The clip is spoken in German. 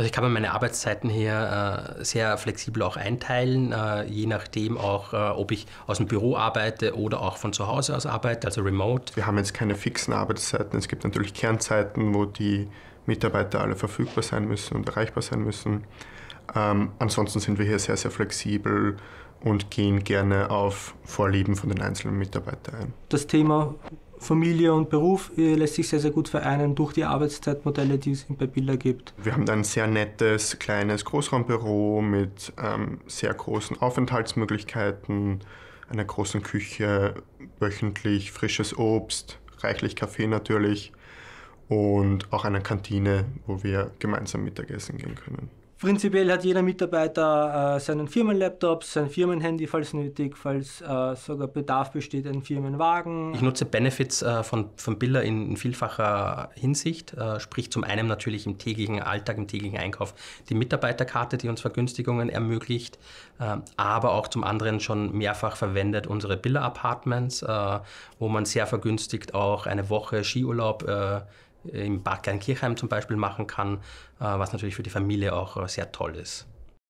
Also ich kann mir meine Arbeitszeiten hier äh, sehr flexibel auch einteilen, äh, je nachdem auch, äh, ob ich aus dem Büro arbeite oder auch von zu Hause aus arbeite, also remote. Wir haben jetzt keine fixen Arbeitszeiten. Es gibt natürlich Kernzeiten, wo die Mitarbeiter alle verfügbar sein müssen und erreichbar sein müssen. Ähm, ansonsten sind wir hier sehr, sehr flexibel und gehen gerne auf Vorlieben von den einzelnen Mitarbeitern ein. Das Thema Familie und Beruf äh, lässt sich sehr, sehr gut vereinen durch die Arbeitszeitmodelle, die es bei Bilder gibt. Wir haben ein sehr nettes, kleines Großraumbüro mit ähm, sehr großen Aufenthaltsmöglichkeiten, einer großen Küche, wöchentlich frisches Obst, reichlich Kaffee natürlich und auch einer Kantine, wo wir gemeinsam Mittagessen gehen können. Prinzipiell hat jeder Mitarbeiter äh, seinen Firmenlaptop, sein Firmenhandy, falls nötig, falls äh, sogar Bedarf besteht, einen Firmenwagen. Ich nutze Benefits äh, von, von Biller in, in vielfacher Hinsicht, äh, sprich zum einen natürlich im täglichen Alltag, im täglichen Einkauf die Mitarbeiterkarte, die uns Vergünstigungen ermöglicht, äh, aber auch zum anderen schon mehrfach verwendet unsere Biller Apartments, äh, wo man sehr vergünstigt auch eine Woche Skiurlaub im Backern Kirchheim zum Beispiel machen kann, äh, was natürlich für die Familie auch äh, sehr toll ist.